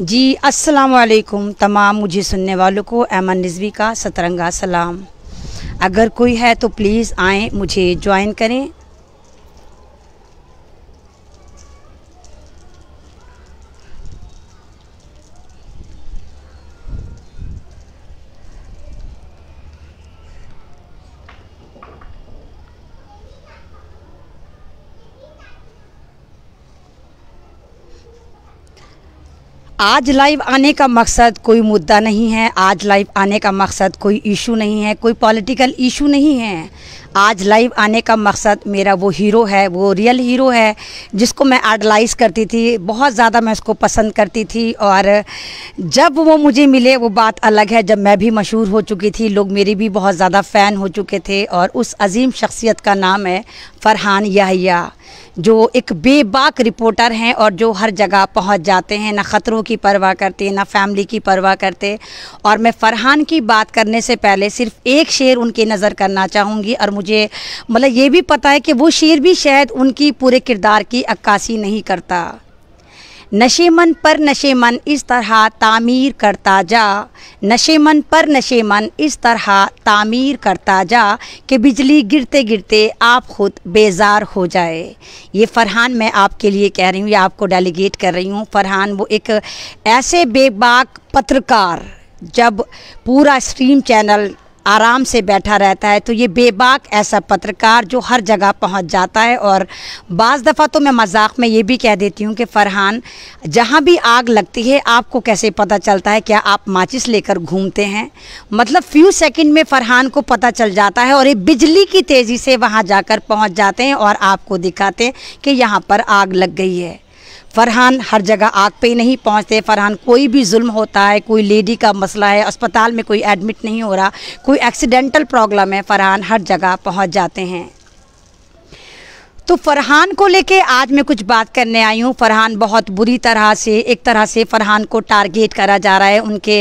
जी अस्सलाम वालेकुम तमाम मुझे सुनने वालों को अमन नज़वी का सतरंगा सलाम अगर कोई है तो प्लीज़ आएँ मुझे ज्वाइन करें आज लाइव आने का मकसद कोई मुद्दा नहीं है आज लाइव आने का मकसद कोई इशू नहीं है कोई पॉलिटिकल इशू नहीं है आज लाइव आने का मकसद मेरा वो हीरो है वो रियल हीरो है जिसको मैं आइडलाइज करती थी बहुत ज़्यादा मैं उसको पसंद करती थी और जब वो मुझे मिले वो बात अलग है जब मैं भी मशहूर हो चुकी थी लोग मेरी भी बहुत ज़्यादा फ़ैन हो चुके थे और उस अजीम शख्सियत का नाम है फ़रहान याहिया जो एक बेबाक रिपोर्टर हैं और जो हर जगह पहुंच जाते हैं ना ख़तरों की परवाह करते ना फैमिली की परवाह करते और मैं फ़रहान की बात करने से पहले सिर्फ एक शेर उनकी नज़र करना चाहूँगी और मुझे मतलब ये भी पता है कि वो शेर भी शायद उनकी पूरे किरदार की अक्कासी नहीं करता नशे मन पर नशे मन इस तरह तामीर करता जा नशे मन पर नशे मन इस तरह तामीर करता जा कि बिजली गिरते गिरते आप खुद बेजार हो जाए ये फ़रहान मैं आपके लिए कह रही हूँ या आपको डेलीगेट कर रही हूँ फ़रहान वो एक ऐसे बेबाक पत्रकार जब पूरा स्ट्रीम चैनल आराम से बैठा रहता है तो ये बेबाक ऐसा पत्रकार जो हर जगह पहुंच जाता है और बाज़ दफ़ा तो मैं मजाक में ये भी कह देती हूँ कि फ़रहान जहाँ भी आग लगती है आपको कैसे पता चलता है क्या आप माचिस लेकर घूमते हैं मतलब फ्यू सेकंड में फ़रहान को पता चल जाता है और ये बिजली की तेज़ी से वहाँ जाकर पहुँच जाते हैं और आपको दिखाते हैं कि यहाँ पर आग लग गई है फ़रहान हर जगह आग पे ही नहीं पहुंचते फ़रहान कोई भी जुल्म होता है कोई लेडी का मसला है अस्पताल में कोई एडमिट नहीं हो रहा कोई एक्सीडेंटल प्रॉब्लम है फ़रहान हर जगह पहुंच जाते हैं तो फरहान को लेके आज मैं कुछ बात करने आई हूँ फरहान बहुत बुरी तरह से एक तरह से फरहान को टारगेट करा जा रहा है उनके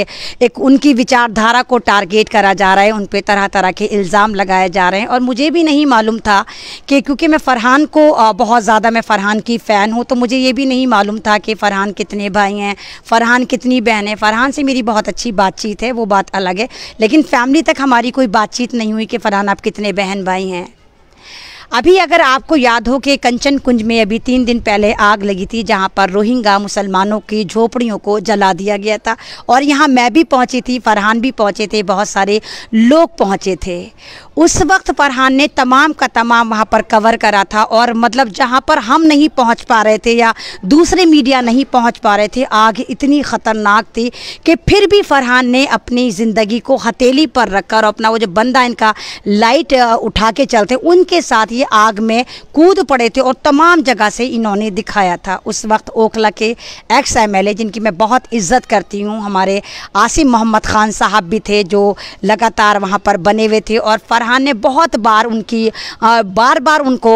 एक उनकी विचारधारा को टारगेट करा जा रहा है उन पर तरह तरह के इल्ज़ाम लगाए जा रहे हैं और मुझे भी नहीं मालूम था कि क्योंकि मैं फ़रहान को बहुत ज़्यादा मैं फ़रहान की फ़ैन हूँ तो मुझे ये भी नहीं मालूम था कि फ़रहान कितने भाई हैं फ़रहान कितनी बहन है फ़रहान से मेरी बहुत अच्छी बातचीत है वो बात अलग है लेकिन फैमिली तक हमारी कोई बातचीत नहीं हुई कि फ़रहान आप कितने बहन भाई हैं अभी अगर आपको याद हो कि कंचन कुंज में अभी तीन दिन पहले आग लगी थी जहाँ पर रोहिंगा मुसलमानों की झोपड़ियों को जला दिया गया था और यहाँ मैं भी पहुँची थी फरहान भी पहुँचे थे बहुत सारे लोग पहुँचे थे उस वक्त फरहान ने तमाम का तमाम वहाँ पर कवर करा था और मतलब जहाँ पर हम नहीं पहुँच पा रहे थे या दूसरे मीडिया नहीं पहुँच पा रहे थे आग इतनी ख़तरनाक थी कि फिर भी फरहान ने अपनी ज़िंदगी को हथेली पर रखकर अपना वो जो बंदा इनका लाइट उठा के चलते उनके साथ ये आग में कूद पड़े थे और तमाम जगह से इन्होंने दिखाया था उस वक्त ओखला के एक्स एम जिनकी मैं बहुत इज्जत करती हूँ हमारे आसिम मोहम्मद ख़ान साहब भी थे जो लगातार वहाँ पर बने हुए थे और फरहान ने बहुत बार उनकी बार बार उनको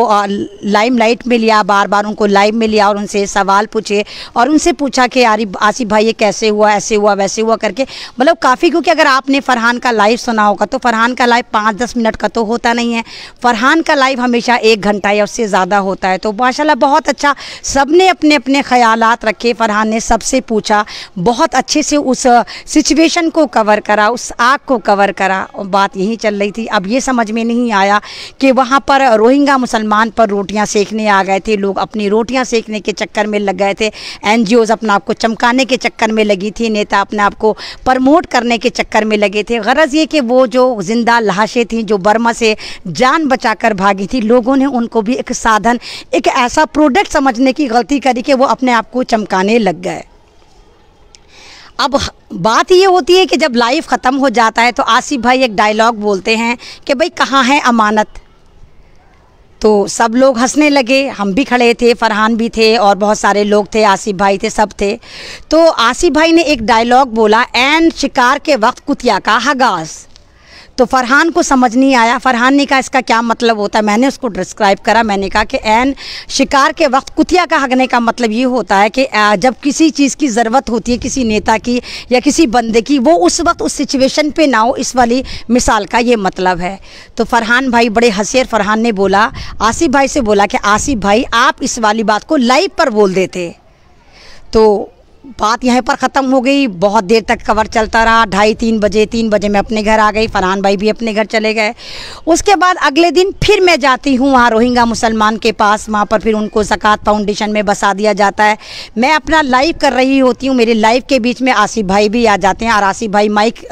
लाइम लाइट में लिया बार बार उनको लाइव में लिया और उनसे सवाल पूछे और उनसे पूछा कि यार आसिफ भाई ये कैसे हुआ ऐसे हुआ वैसे हुआ करके मतलब काफ़ी क्योंकि अगर आपने फ़रहान का लाइव सुना होगा तो फ़रहान का लाइव पाँच दस मिनट का तो होता नहीं है फ़रहान का लाइव हम हमेशा एक घंटा या उससे ज़्यादा होता है तो माशाल्लाह बहुत अच्छा सब ने अपने अपने ख्याल रखे फरहान ने सबसे पूछा बहुत अच्छे से उस सिचुएशन को कवर करा उस आग को कवर करा बात यहीं चल रही थी अब ये समझ में नहीं आया कि वहाँ पर रोहिंगा मुसलमान पर रोटियाँ सेकने आ गए थे लोग अपनी रोटियाँ सेकने के चक्कर में लग गए थे एन अपने आप को चमकाने के चक्कर में लगी थी नेता अपने आप को प्रमोट करने के चक्कर में लगे थे गरज़ ये कि वो जो ज़िंदा लाशें थी जो बर्मा से जान बचाकर भागी थी कि लोगों ने उनको भी एक साधन एक ऐसा प्रोडक्ट समझने की गलती करी कि वो अपने आप को चमकाने लग गए अब बात ये होती है कि जब लाइफ ख़त्म हो जाता है तो आसिफ भाई एक डायलॉग बोलते हैं कि भाई कहाँ है अमानत तो सब लोग हंसने लगे हम भी खड़े थे फरहान भी थे और बहुत सारे लोग थे आसिफ भाई थे सब थे तो आसिफ भाई ने एक डायलॉग बोला एन शिकार के वक्त कुतिया का हगास तो फरहान को समझ नहीं आया फरहान ने कहा इसका क्या मतलब होता है मैंने उसको डिस्क्राइब करा मैंने कहा कि एन शिकार के वक्त कुतिया का हगने का मतलब ये होता है कि जब किसी चीज़ की ज़रूरत होती है किसी नेता की या किसी बंदे की वो उस वक्त उस सिचुएशन पे ना हो इस वाली मिसाल का ये मतलब है तो फरहान भाई बड़े हंसे फरहान ने बोला आसिफ भाई से बोला कि आसिफ भाई आप इस वाली बात को लाइव पर बोल देते तो बात यहाँ पर ख़त्म हो गई बहुत देर तक कवर चलता रहा ढाई तीन बजे तीन बजे मैं अपने घर आ गई फरहान भाई भी अपने घर चले गए उसके बाद अगले दिन फिर मैं जाती हूँ वहाँ रोहिंगा मुसलमान के पास वहाँ पर फिर उनको जक़ात फाउंडेशन में बसा दिया जाता है मैं अपना लाइव कर रही होती हूँ मेरे लाइव के बीच में आसिफ भाई भी आ जाते हैं और आसिफ भाई माइक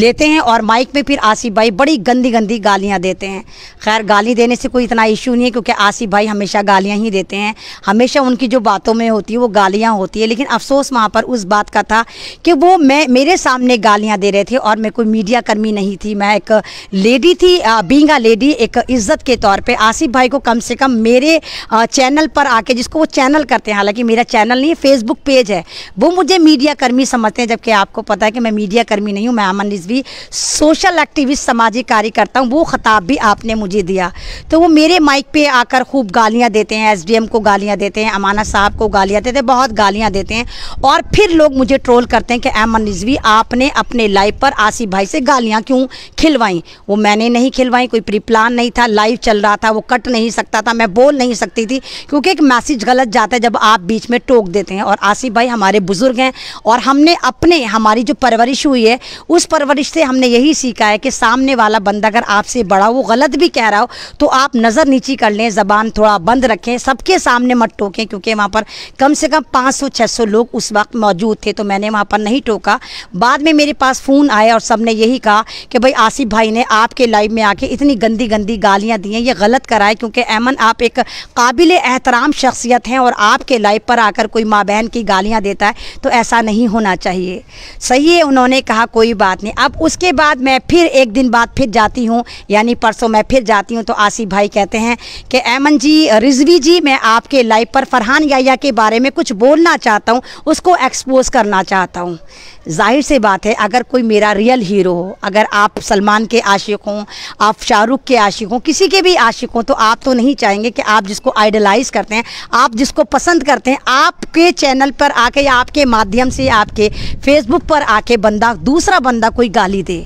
लेते हैं और माइक में फिर आसिफ भाई बड़ी गंदी गंदी गालियाँ देते हैं खैर गाली देने से कोई इतना इशू नहीं है क्योंकि आसिफ भाई हमेशा गालियाँ ही देते हैं हमेशा उनकी जो बातों में होती है वो गालियाँ होती है लेकिन अफसोस अफसोस वहाँ पर उस बात का था कि वो मैं मेरे सामने गालियाँ दे रहे थे और मैं कोई मीडिया कर्मी नहीं थी मैं एक लेडी थी बींगा लेडी एक इज्जत के तौर पर आसिफ भाई को कम से कम मेरे चैनल पर आके जिसको वो चैनल करते हैं हालांकि मेरा चैनल नहीं है फेसबुक पेज है वो मुझे मीडिया कर्मी समझते हैं जबकि आपको पता है कि मैं मीडिया कर्मी नहीं हूँ मैं अमन रिजवी सोशल एक्टिविस्ट सामाजिक कार्यकर्ता हूँ वो खिताब भी आपने मुझे दिया तो वो मेरे माइक पे आकर खूब गालियाँ देते हैं एसडीएम को गालियाँ देते हैं अमाना साहब को गालियाँ देते हैं बहुत गालियाँ देते हैं और फिर लोग मुझे ट्रोल करते हैं कि अमन रिजवी आपने अपने लाइव पर आसिफ भाई से गालियाँ क्यों खिलवाई वो मैंने नहीं खिलवाई कोई प्री प्लान नहीं था लाइव चल रहा था वो कट नहीं सकता था मैं बोल नहीं सकती थी क्योंकि एक मैसेज गलत जाता है जब आप बीच में टोक देते हैं और आसिफ भाई हमारे बुज़ुर्ग हैं और हमने अपने हमारी जो परवरिश हुई है उस परवरिश से हमने यही सीखा है कि सामने वाला बंदा अगर आपसे बड़ा वो गलत भी कह रहा हो तो आप नज़र नीची कर लें ज़बान थोड़ा बंद रखें सबके सामने मत टोकें क्योंकि वहाँ पर कम से कम पाँच सौ लोग उस वक्त मौजूद थे तो मैंने वहाँ पर नहीं टोका बाद में मेरे पास फ़ोन आया और सब ने यही कहा कि भाई आसिफ भाई ने आपके लाइव में आके इतनी गंदी गंदी गालियाँ दी हैं ये गलत कराए क्योंकि ऐमन आप एक काबिल एहतराम शख्सियत हैं और आपके लाइव पर आकर कोई माँ बहन की गालियाँ देता है तो ऐसा नहीं होना चाहिए सही है उन्होंने कहा कोई बात नहीं अब उसके बाद मैं फिर एक दिन बाद फिर जाती हूँ यानी परसों मैं फिर जाती हूँ तो आसिफ भाई कहते हैं कि ऐमन जी रिजवी जी मैं आपके लाइव पर फरहान याया के बारे में कुछ बोलना चाहता हूँ उसको एक्सपोज करना चाहता हूँ जाहिर सी बात है अगर कोई मेरा रियल हीरो हो अगर आप सलमान के आशिक हों आप शाहरुख के आशिक हों किसी के भी आशिक हों तो आप तो नहीं चाहेंगे कि आप जिसको आइडलाइज करते हैं आप जिसको पसंद करते हैं आपके चैनल पर आके या आपके माध्यम से आपके फेसबुक पर आके बंदा दूसरा बंदा कोई गाली दे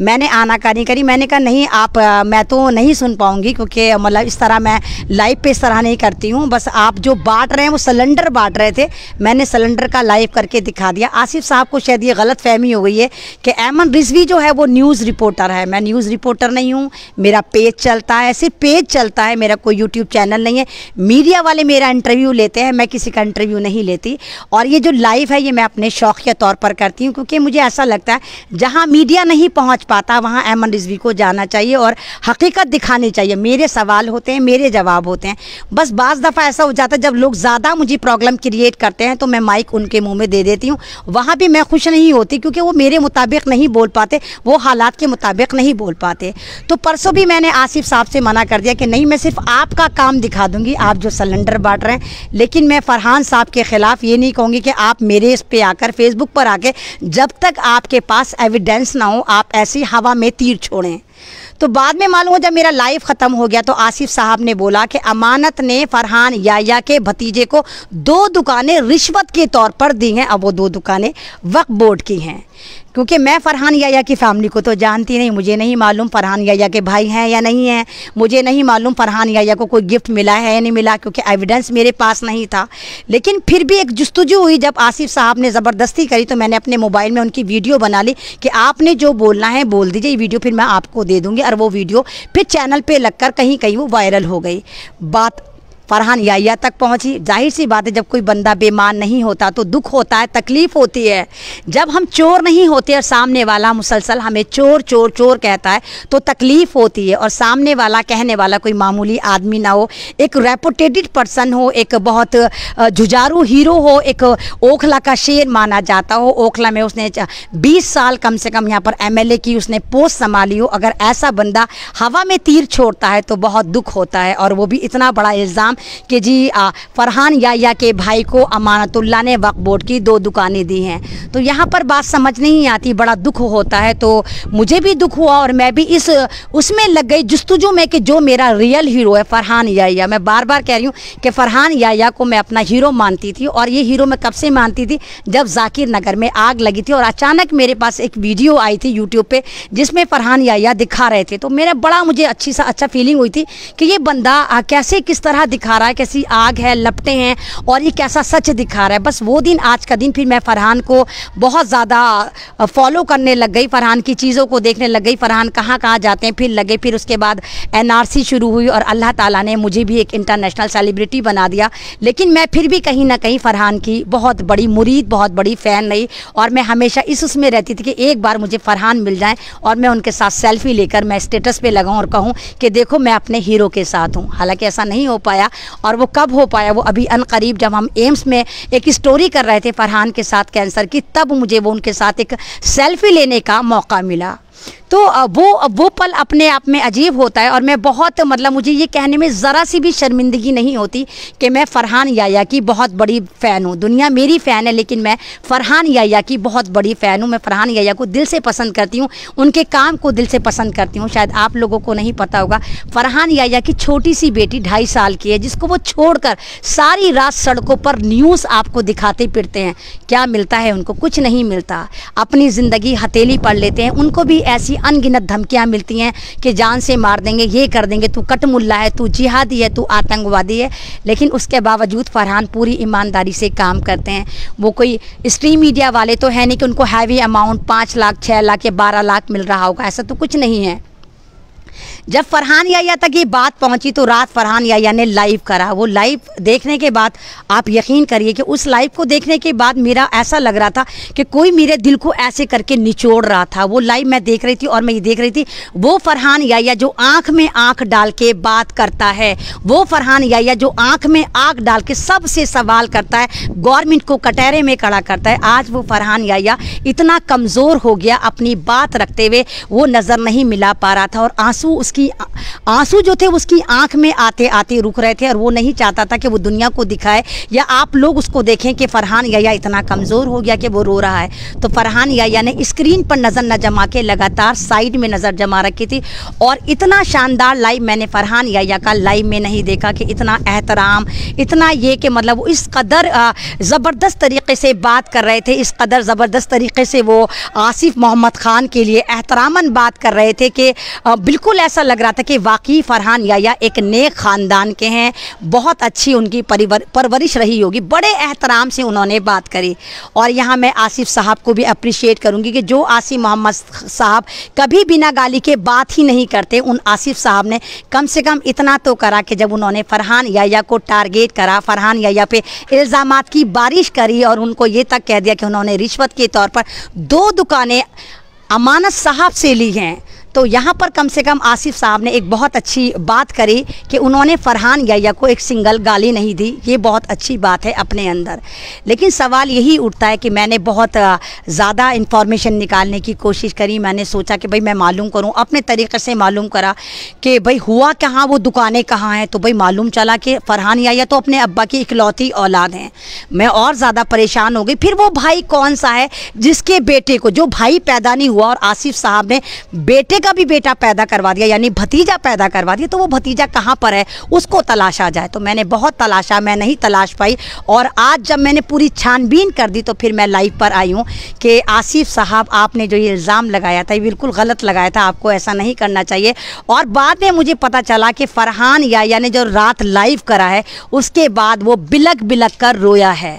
मैंने आनाकानी करी मैंने कहा नहीं आप आ, मैं तो नहीं सुन पाऊँगी क्योंकि मतलब इस तरह मैं लाइव पे इस तरह नहीं करती हूँ बस आप जो बांट रहे हैं वो सिलेंडर बांट रहे थे मैंने सिलेंडर का लाइव करके दिखा दिया आसिफ साहब को शायद ये गलत फहमी हो गई है कि एमन रिजवी जो है वो न्यूज़ रिपोर्टर है मैं न्यूज़ रिपोर्टर नहीं हूँ मेरा पेज चलता है सिर्फ पेज चलता है मेरा कोई यूट्यूब चैनल नहीं है मीडिया वाले मेरा इंटरव्यू लेते हैं मैं किसी का इंटरव्यू नहीं लेती और ये जो लाइव है ये मैं अपने शौक के तौर पर करती हूँ क्योंकि मुझे ऐसा लगता है जहाँ मीडिया नहीं पहुँच पाता वहाँ एमन रिजवी को जाना चाहिए और हकीकत दिखानी चाहिए मेरे सवाल होते हैं मेरे जवाब होते हैं बस बाज़ दफ़ा ऐसा हो जाता है जब लोग ज़्यादा मुझे प्रॉब्लम क्रिएट करते हैं तो मैं माइक उनके मुंह में दे देती हूँ वहाँ भी मैं खुश खुश नहीं होती क्योंकि वो मेरे मुताबिक नहीं बोल पाते वो हालात के मुताबिक नहीं बोल पाते तो परसों भी मैंने आसिफ साहब से मना कर दिया कि नहीं मैं सिर्फ आपका काम दिखा दूंगी आप जो सिलेंडर बांट रहे हैं लेकिन मैं फरहान साहब के ख़िलाफ़ ये नहीं कहूँगी कि आप मेरे इस पर आकर फेसबुक पर आके जब तक आपके पास एविडेंस ना हो आप ऐसी हवा में तीर छोड़ें तो बाद में मालूम हो जब मेरा लाइफ ख़त्म हो गया तो आसिफ साहब ने बोला कि अमानत ने फरहान याया के भतीजे को दो दुकानें रिश्वत के तौर पर दी हैं अब वो दो दुकानें वक्फ बोर्ड की हैं क्योंकि मैं फरहान याया की फैमिली को तो जानती नहीं मुझे नहीं मालूम फरहान याया के भाई हैं या नहीं हैं मुझे नहीं मालूम फरहान याया को कोई गिफ्ट मिला है या नहीं मिला क्योंकि एविडेंस मेरे पास नहीं था लेकिन फिर भी एक जस्तुजू हुई जब आसिफ साहब ने ज़बरदस्ती करी तो मैंने अपने मोबाइल में उनकी वीडियो बना ली कि आपने जो बोलना है बोल दीजिए ये वीडियो फिर मैं आपको दे दूँगी और वो वीडियो फिर चैनल पर लग कहीं कहीं वो वायरल हो गई बात फरहान याया तक पहुंची जाहिर सी बात है जब कोई बंदा बेमान नहीं होता तो दुख होता है तकलीफ़ होती है जब हम चोर नहीं होते और सामने वाला मुसलसल हमें चोर चोर चोर कहता है तो तकलीफ़ होती है और सामने वाला कहने वाला कोई मामूली आदमी ना हो एक रेपुटेटेड पर्सन हो एक बहुत जुजारू हीरो हो एक ओखला का शेर माना जाता हो ओखला में उसने बीस साल कम से कम यहाँ पर एम की उसने पोस्ट संभाली हो अगर ऐसा बंदा हवा में तीर छोड़ता है तो बहुत दुख होता है और वो भी इतना बड़ा इल्ज़ाम नाम कि जी आ, फरहान याया के भाई को अमानतुल्ला ने वक्फ बोर्ड की दो दुकानें दी हैं तो यहाँ पर बात समझ नहीं आती बड़ा दुख होता है तो मुझे भी दुख हुआ और मैं भी इस उसमें लग गई जस्तुजू में कि जो मेरा रियल हीरो है फ़रहान याया मैं बार बार कह रही हूँ कि फ़रहान याया को मैं अपना हीरो मानती थी और ये हीरो मैं कब से मानती थी जब जाकिर नगर में आग लगी थी और अचानक मेरे पास एक वीडियो आई थी यूट्यूब पर जिसमें फ़रहान याया दिखा रहे थे तो मेरा बड़ा मुझे अच्छी सा अच्छा फीलिंग हुई थी कि ये बंदा कैसे किस तरह दिखा दिखा रहा है कैसी आग है लपटे हैं और ये कैसा सच दिखा रहा है बस वो दिन आज का दिन फिर मैं फरहान को बहुत ज़्यादा फॉलो करने लग गई फरहान की चीज़ों को देखने लग गई फरहान कहाँ कहाँ जाते हैं फिर लगे फिर उसके बाद एन शुरू हुई और अल्लाह ताली ने मुझे भी एक इंटरनेशनल सेलिब्रिटी बना दिया लेकिन मैं फिर भी कहीं ना कहीं फरहान की बहुत बड़ी मुरीद बहुत बड़ी फ़ैन रही और मैं हमेशा इस उसमें रहती थी कि एक बार मुझे फरहान मिल जाए और मैं उनके साथ सेल्फी लेकर मैं स्टेटस पे लगाऊँ और कहूँ कि देखो मैं अपने हीरो के साथ हूँ हालांकि ऐसा नहीं हो पाया और वो कब हो पाया वो अभी अन करीब जब हम एम्स में एक स्टोरी कर रहे थे फरहान के साथ कैंसर की तब मुझे वो उनके साथ एक सेल्फी लेने का मौका मिला तो वो वो पल अपने आप में अजीब होता है और मैं बहुत मतलब मुझे ये कहने में ज़रा सी भी शर्मिंदगी नहीं होती कि मैं फ़रहान याया की बहुत बड़ी फ़ैन हूँ दुनिया मेरी फ़ैन है लेकिन मैं फ़रहान याया की बहुत बड़ी फ़ैन हूँ मैं फ़रहान याया को दिल से पसंद करती हूँ उनके काम को दिल से पसंद करती हूँ शायद आप लोगों को नहीं पता होगा फ़रहान याया की छोटी सी बेटी ढाई साल की है जिसको वो छोड़ सारी रात सड़कों पर न्यूज़ आपको दिखाते फिरते हैं क्या मिलता है उनको कुछ नहीं मिलता अपनी ज़िंदगी हथेली पढ़ लेते हैं उनको भी ऐसी अनगिनत धमकियाँ मिलती हैं कि जान से मार देंगे ये कर देंगे तू कटमुल्ला है तू जिहादी है तू आतंकवादी है लेकिन उसके बावजूद फरहान पूरी ईमानदारी से काम करते हैं वो कोई स्ट्रीम मीडिया वाले तो है नहीं कि उनको हैवी अमाउंट पाँच लाख छः लाख या बारह लाख मिल रहा होगा ऐसा तो कुछ नहीं है जब फरहान याया तक ये बात पहुंची तो रात फरहान याया ने लाइव करा वो लाइव देखने के बाद आप यकीन करिए कि उस लाइव को देखने के बाद मेरा ऐसा लग रहा था कि कोई मेरे दिल को ऐसे करके निचोड़ रहा था वो लाइव मैं देख रही थी और मैं ये देख रही थी वो फरहान याया जो आँख में आँख डाल के बात करता है वो फरहान याया जो आँख में आँख डाल के सबसे सवाल करता है गवर्नमेंट को कटहरे में खड़ा करता है आज वो फरहान याया इतना कमज़ोर हो गया अपनी बात रखते हुए वो नज़र नहीं मिला पा रहा था और आंसू उस उसकी आंसू जो थे उसकी आंख में आते आते रुक रहे थे और वो नहीं चाहता था कि वो दुनिया को दिखाए या आप लोग उसको देखें कि फ़रहान या इतना कमज़ोर हो गया कि वो रो रहा है तो फ़रहान या ने स्क्रीन पर नज़र न जमा के लगातार साइड में नज़र जमा रखी थी और इतना शानदार लाइव मैंने फ़रहान या का लाइव में नहीं देखा कि इतना एहतराम इतना ये कि मतलब इस कदर ज़बरदस्त तरीके से बात कर रहे थे इस कदर ज़बरदस्त तरीके से वो आसिफ मोहम्मद ख़ान के लिए एहतरामन बात कर रहे थे कि बिल्कुल ऐसा लग रहा था कि वाकई फरहान याया एक नेक ख़ानदान के हैं बहुत अच्छी उनकी परवरिश रही होगी बड़े एहतराम से उन्होंने बात करी और यहाँ मैं आसिफ साहब को भी अप्रिशिएट करूँगी कि जो आसिफ मोहम्मद साहब कभी बिना गाली के बात ही नहीं करते उन आसिफ साहब ने कम से कम इतना तो करा कि जब उन्होंने फरहान याया को टारगेट करा फरहान याया पे इल्ज़ाम की बारिश करी और उनको ये तक कह दिया कि उन्होंने रिश्वत के तौर पर दो दुकानें अमानत साहब से ली हैं तो यहाँ पर कम से कम आसिफ साहब ने एक बहुत अच्छी बात करी कि उन्होंने फरहान गैया को एक सिंगल गाली नहीं दी ये बहुत अच्छी बात है अपने अंदर लेकिन सवाल यही उठता है कि मैंने बहुत ज़्यादा इन्फॉर्मेशन निकालने की कोशिश करी मैंने सोचा कि भाई मैं मालूम करूँ अपने तरीके से मालूम करा कि भाई हुआ कहाँ वो दुकानें कहाँ हैं तो भाई मालूम चला कि फरहान याया तो अपने अब्बा की इकलौती औलाद हैं मैं और ज़्यादा परेशान हो गई फिर वो भाई कौन सा है जिसके बेटे को जो भाई पैदा नहीं हुआ और आसिफ साहब ने बेटे का भी बेटा पैदा करवा दिया यानी भतीजा पैदा करवा दिया तो वो भतीजा कहाँ पर है उसको तलाशा जाए तो मैंने बहुत तलाशा मैं नहीं तलाश पाई और आज जब मैंने पूरी छानबीन कर दी तो फिर मैं लाइव पर आई हूँ कि आसिफ साहब आपने जो ये इल्ज़ाम लगाया था ये बिल्कुल गलत लगाया था आपको ऐसा नहीं करना चाहिए और बाद में मुझे पता चला कि फरहान या यानी जो रात लाइव करा है उसके बाद वो बिलक बिलक कर रोया है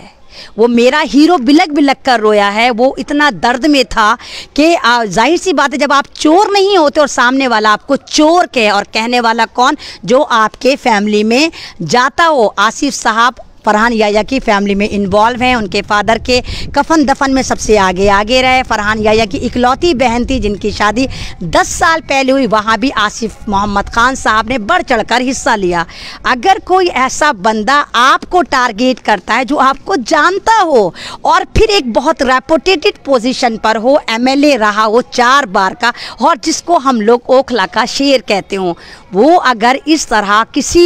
वो मेरा हीरो बिलक बिलक कर रोया है वो इतना दर्द में था कि जाहिर सी बात है जब आप चोर नहीं होते और सामने वाला आपको चोर कहे और कहने वाला कौन जो आपके फैमिली में जाता हो आसिफ साहब फरहान याया की फैमिली में इन्वॉल्व हैं उनके फादर के कफन दफन में सबसे आगे आगे रहे फरहान याया की इकलौती बहन थी जिनकी शादी 10 साल पहले हुई वहाँ भी आसिफ मोहम्मद खान साहब ने बढ़ चढ़कर हिस्सा लिया अगर कोई ऐसा बंदा आपको टारगेट करता है जो आपको जानता हो और फिर एक बहुत रेपोटेटेड पोजिशन पर हो एम रहा हो चार बार का और जिसको हम लोग ओखला का शेर कहते हों वो अगर इस तरह किसी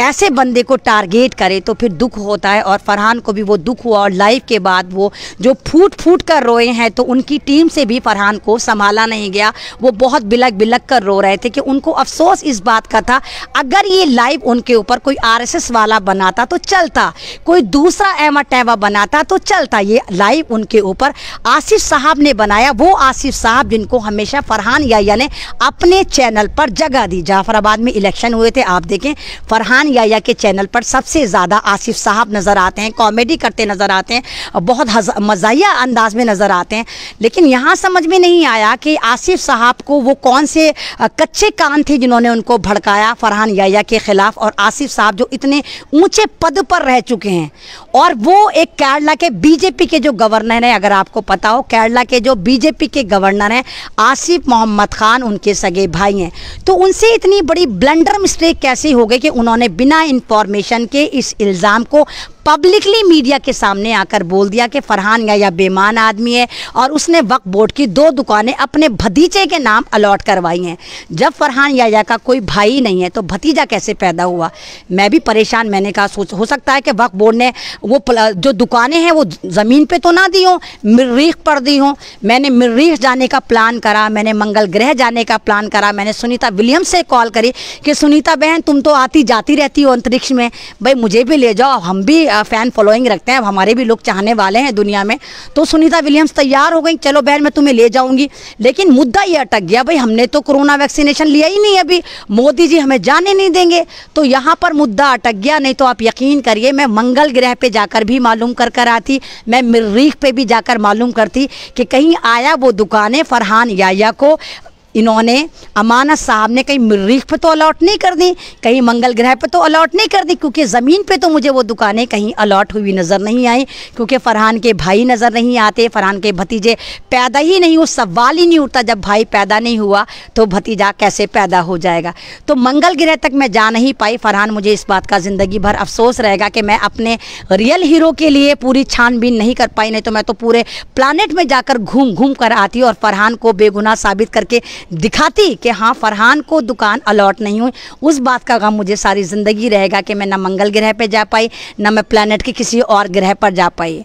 ऐसे बंदे को टारगेट करे तो फिर दुख होता है और फरहान को भी वो दुख हुआ और लाइफ के बाद वो जो फूट फूट कर रोए हैं तो उनकी टीम से भी फरहान को संभाला नहीं गया वो बहुत बिलक बिलक कर रो रहे थे कि उनको अफसोस इस बात का था अगर ये लाइव उनके ऊपर कोई आरएसएस वाला बनाता तो चलता कोई दूसरा एमा टैवा बनाता तो चलता ये लाइव उनके ऊपर आसिफ साहब ने बनाया वो आसिफ साहब जिनको हमेशा फरहान या यानी अपने चैनल पर जगह दी जाफराबाद इस्लामाबाद में इलेक्शन हुए थे आप देखें फरहान याया के चैनल पर सबसे ज़्यादा आसिफ साहब नज़र आते हैं कॉमेडी करते नज़र आते हैं बहुत मजाया अंदाज में नज़र आते हैं लेकिन यहाँ समझ में नहीं आया कि आसिफ साहब को वो कौन से कच्चे कान थे जिन्होंने उनको भड़काया फरहान याया के ख़िलाफ़ और आसिफ साहब जो इतने ऊंचे पद पर रह चुके हैं और वो एक केरला के बीजेपी के जो गवर्नर हैं अगर आपको पता हो केरला के जो बीजेपी के गवर्नर हैं आसिफ मोहम्मद खान उनके सगे भाई हैं तो उनसे इतनी बड़ी बड़ी ब्लंडर मिस्टेक कैसी हो गई कि उन्होंने बिना इंफॉर्मेशन के इस इल्ज़ाम को पब्लिकली मीडिया के सामने आकर बोल दिया कि फरहान या बेमान आदमी है और उसने वक्फ बोर्ड की दो दुकानें अपने भतीजे के नाम अलाट करवाई हैं जब फरहान याया का कोई भाई नहीं है तो भतीजा कैसे पैदा हुआ मैं भी परेशान मैंने कहा सोच हो सकता है कि वक्फ बोर्ड ने वो जो दुकानें हैं वो ज़मीन पर तो ना दी हों मरीख पर दी हों मैंने मरीख जाने का प्लान करा मैंने मंगल ग्रह जाने का प्लान करा मैंने सुनीता विलियम्स से कॉल करी कि सुनीता बहन तुम तो आती जाती रहती हो अंतरिक्ष में भाई मुझे भी ले जाओ हम भी फ़ैन फॉलोइंग रखते हैं अब हमारे भी लोग चाहने वाले हैं दुनिया में तो सुनीता विलियम्स तैयार हो गई चलो बहन मैं तुम्हें ले जाऊंगी लेकिन मुद्दा ये अटक गया भाई हमने तो कोरोना वैक्सीनेशन लिया ही नहीं अभी मोदी जी हमें जाने नहीं देंगे तो यहाँ पर मुद्दा अटक गया नहीं तो आप यकीन करिए मैं मंगल ग्रह पर जाकर भी मालूम कर कर आती मैं मरीख पर भी जाकर मालूम करती कि कहीं आया वो दुकानें फरहान याया को इन्होंने अमानत साहब ने कहीं मरीख पे तो अलॉट नहीं कर दी कहीं मंगल ग्रह पे तो अलॉट नहीं कर दी क्योंकि ज़मीन पे तो मुझे वो दुकानें कहीं अलॉट हुई नज़र नहीं आई क्योंकि फ़रहान के भाई नज़र नहीं आते फ़रहान के भतीजे पैदा ही नहीं उस सवाल ही नहीं उठता जब भाई पैदा नहीं हुआ तो भतीजा कैसे पैदा हो जाएगा तो मंगल ग्रह तक मैं जा नहीं पाई फ़रहान मुझे इस बात का ज़िंदगी भर अफसोस रहेगा कि मैं अपने रियल हीरो के लिए पूरी छानबीन नहीं कर पाई नहीं तो मैं तो पूरे प्लानट में जाकर घूम घूम कर आती और फ़रहान को बेगुनाह साबित करके दिखाती कि हाँ फरहान को दुकान अलॉट नहीं हुई उस बात का गम मुझे सारी ज़िंदगी रहेगा कि मैं ना मंगल ग्रह पर जा पाई ना मैं प्लानट के किसी और ग्रह पर जा पाई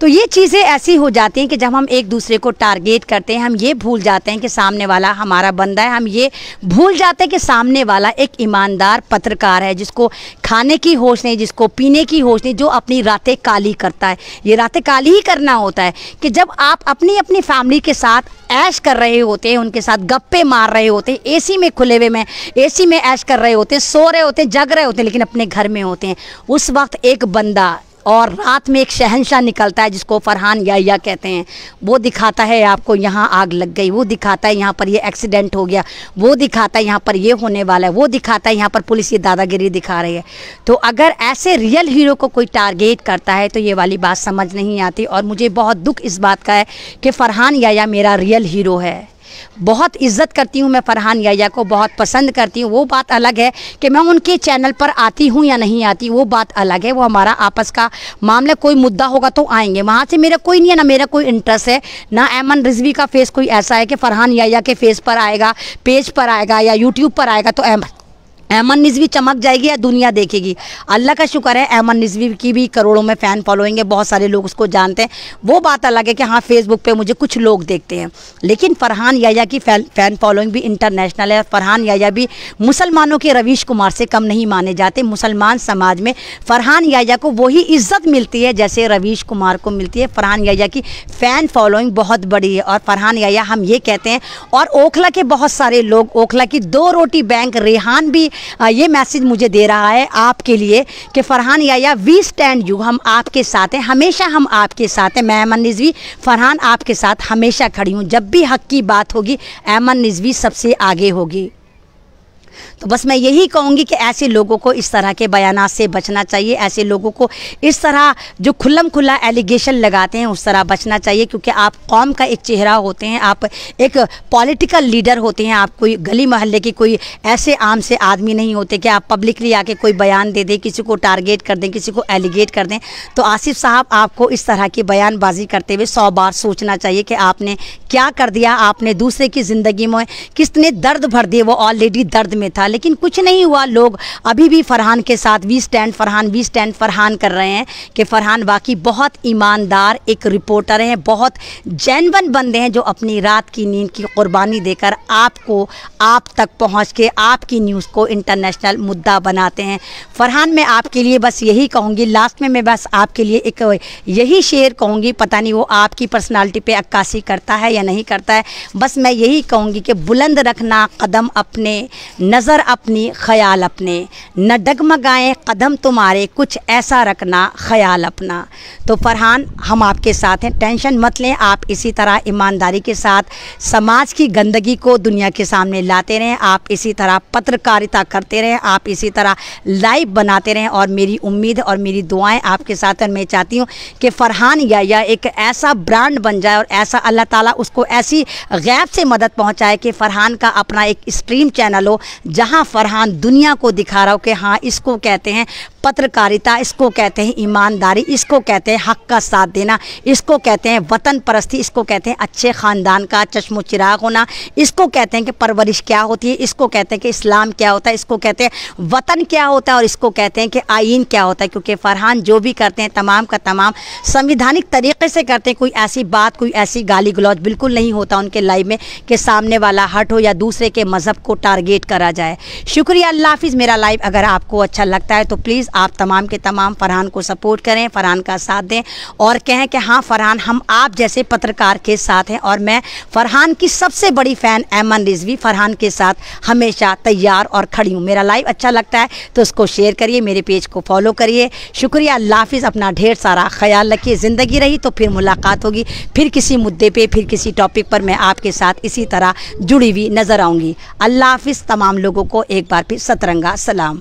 तो ये चीज़ें ऐसी हो जाती हैं कि जब हम एक दूसरे को टारगेट करते हैं हम ये भूल जाते हैं कि सामने वाला हमारा बंदा है हम ये भूल जाते हैं कि सामने वाला एक ईमानदार पत्रकार है जिसको खाने की होश नहीं जिसको पीने की होश नहीं जो अपनी रातें काली करता है ये रातें काली ही करना होता है कि जब आप अपनी अपनी फैमिली के साथ ऐश कर रहे होते हैं उनके साथ गप्पे मार रहे होते हैं एसी में खुले हुए में एसी में ऐश कर रहे होते हैं सो रहे होते हैं जग रहे होते हैं लेकिन अपने घर में होते हैं उस वक्त एक बंदा और रात में एक शहनशाह निकलता है जिसको फरहान या या कहते हैं वो दिखाता है आपको यहाँ आग लग गई वो दिखाता है यहाँ पर ये एक्सीडेंट हो गया वो दिखाता है यहाँ पर ये होने वाला है वो दिखाता है यहाँ पर पुलिस ये दादागिरी दिखा रही है तो अगर ऐसे रियल हीरो को कोई टारगेट करता है तो ये वाली बात समझ नहीं आती और मुझे बहुत दुख इस बात का है कि फ़रहान याया मेरा रियल हीरो है बहुत इज्जत करती हूँ मैं फरहान याया को बहुत पसंद करती हूँ वो बात अलग है कि मैं उनके चैनल पर आती हूँ या नहीं आती वो बात अलग है वो हमारा आपस का मामला कोई मुद्दा होगा तो आएंगे वहाँ से मेरा कोई नहीं है ना मेरा कोई इंटरेस्ट है ना एमन रिजवी का फेस कोई ऐसा है कि फरहान याया के फेस पर आएगा पेज पर आएगा या यूट्यूब पर आएगा तो एमन एमन निजवी चमक जाएगी या दुनिया देखेगी अल्लाह का शुक्र है एमन निजवी की भी करोड़ों में फ़ैन फॉलोइंग है बहुत सारे लोग उसको जानते हैं वो बात अलग है कि हाँ फेसबुक पे मुझे कुछ लोग देखते हैं लेकिन फरहान याया की फैन फैन फॉलोइंग भी इंटरनेशनल है फरहान याया भी मुसलमानों के रवीश कुमार से कम नहीं माने जाते मुसलमान समाज में फरहान याया को वही इज्जत मिलती है जैसे रवीश कुमार को मिलती है फरहान याया की फ़ैन फॉलोइंग बहुत बड़ी है और फरहान याया हम ये कहते हैं और ओखला के बहुत सारे लोग ओखला की दो रोटी बैंक रेहान भी ये मैसेज मुझे दे रहा है आपके लिए कि Farhan Yaya we stand you हम आपके साथ हैं हमेशा हम आपके साथ हैं मैं अमन नजवी फरहान आपके साथ हमेशा खड़ी हूँ जब भी हक की बात होगी अमन नजवी सबसे आगे होगी तो बस मैं यही कहूँगी कि ऐसे लोगों को इस तरह के बयान से बचना चाहिए ऐसे लोगों को इस तरह जो खुल्लम खुला एलिगेशन लगाते हैं उस तरह बचना चाहिए क्योंकि आप कौम का एक चेहरा होते हैं आप एक पॉलिटिकल लीडर होते हैं आप कोई गली मोहल्ले की कोई ऐसे आम से आदमी नहीं होते कि आप पब्लिकली आके कोई बयान दे दें किसी को टारगेट कर दें किसी को एलिगेट कर दें तो आसिफ साहब आपको इस तरह की बयानबाजी करते हुए सौ बार सोचना चाहिए कि आपने क्या कर दिया आपने दूसरे की ज़िंदगी में किसने दर्द भर दिए वो ऑलरेडी दर्द में था लेकिन कुछ नहीं हुआ लोग अभी भी फरहान के साथ we stand Farhan we stand Farhan कर रहे हैं कि फरहान वाकई बहुत ईमानदार एक रिपोर्टर हैं बहुत जैनवन बंदे हैं जो अपनी रात की नींद की कुर्बानी देकर आपको आप तक पहुँच के आपकी न्यूज़ को इंटरनेशनल मुद्दा बनाते हैं फरहान मैं आपके लिए बस यही कहूँगी लास्ट में मैं बस आपके लिए एक यही शेयर कहूँगी पता नहीं वो आपकी पर्सनैलिटी पर अक्कासी करता है या नहीं करता है बस मैं यही कहूँगी कि बुलंद रखना कदम अपने नज़र अपनी ख्याल अपने न डगमगाएं कदम तुम्हारे कुछ ऐसा रखना ख्याल अपना तो फरहान हम आपके साथ हैं टेंशन मत लें आप इसी तरह ईमानदारी के साथ समाज की गंदगी को दुनिया के सामने लाते रहें आप इसी तरह पत्रकारिता करते रहें आप इसी तरह लाइव बनाते रहें और मेरी उम्मीद और मेरी दुआएं आपके साथ और मैं चाहती हूँ कि फ़रहान या, या एक ऐसा ब्रांड बन जाए और ऐसा अल्लाह ताली उसको ऐसी गैब से मदद पहुँचाए कि फ़रहान का अपना एक स्ट्रीम चैनल हो जहाँ फरहान दुनिया को दिखा रहा हो कि हाँ इसको कहते हैं पत्रकारिता इसको कहते हैं ईमानदारी इसको कहते हैं हक का साथ देना इसको कहते हैं वतन परस्ती इसको कहते हैं अच्छे ख़ानदान का चश्मो चिराग होना इसको कहते हैं कि परवरिश क्या होती है इसको कहते हैं कि इस्लाम क्या होता है इसको कहते हैं वतन क्या होता है और इसको कहते हैं कि आइन क्या होता है क्योंकि फ़रहान जो भी करते हैं तमाम का तमाम संविधानिक तरीके से करते हैं कोई ऐसी बात कोई ऐसी गाली गलौज बिल्कुल नहीं होता उनके लाइफ में कि सामने वाला हट हो या दूसरे के मज़हब को टारगेट करा जाए शुक्रिया अल्लाह हाफिज़ मेरा लाइव अगर आपको अच्छा लगता है तो प्लीज़ आप तमाम के तमाम फ़रहान को सपोर्ट करें फ़रहान का साथ दें और कहें कि हाँ फ़रहान हम आप जैसे पत्रकार के साथ हैं और मैं फ़रहान की सबसे बड़ी फ़ैन एमन रिजवी फ़रहान के साथ हमेशा तैयार और खड़ी हूँ मेरा लाइव अच्छा लगता है तो उसको शेयर करिए मेरे पेज को फॉलो करिए शुक्रिया हाफिज़ अपना ढेर सारा ख्याल रखिए ज़िंदगी रही तो फिर मुलाकात होगी फिर किसी मुद्दे पर फिर किसी टॉपिक पर मैं आपके साथ इसी तरह जुड़ी हुई नज़र आऊँगी अल्लाह हाफिज़ तमाम लोगों को एक बार फिर सतरंगा सलाम